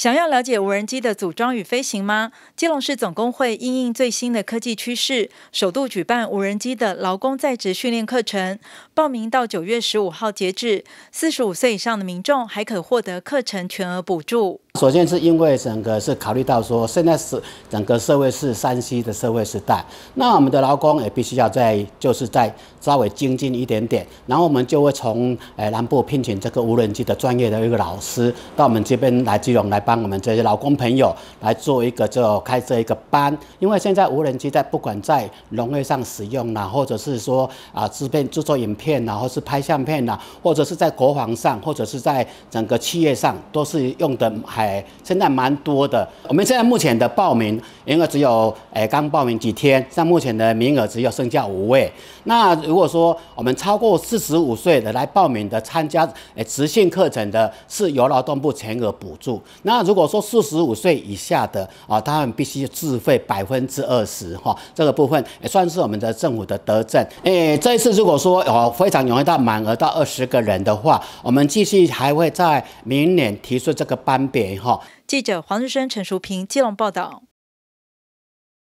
想要了解无人机的组装与飞行吗？基隆市总工会应应最新的科技趋势，首度举办无人机的劳工在职训练课程，报名到九月十五号截止，四十五岁以上的民众还可获得课程全额补助。首先是因为整个是考虑到说，现在是整个社会是山西的社会时代，那我们的劳工也必须要在，就是在稍微精进一点点。然后我们就会从诶南部聘请这个无人机的专业的一个老师，到我们这边来基隆来帮我们这些劳工朋友来做一个就开设一个班。因为现在无人机在不管在农业上使用啊，或者是说啊制片制作影片，然后是拍相片啊，或者是在国防上，或者是在整个企业上，都是用的。哎，现在蛮多的。我们现在目前的报名名额只有，哎，刚报名几天，像目前的名额只有剩下五位。那如果说我们超过四十五岁的来报名的参加，哎，直线课程的，是由劳动部全额补助。那如果说四十五岁以下的，啊，他们必须自费百分之二十，哈，这个部分也算是我们的政府的德政。哎，这一次如果说哦非常容易到满额到二十个人的话，我们继续还会在明年提出这个班别。记者黄日升、陈淑平、基隆报道。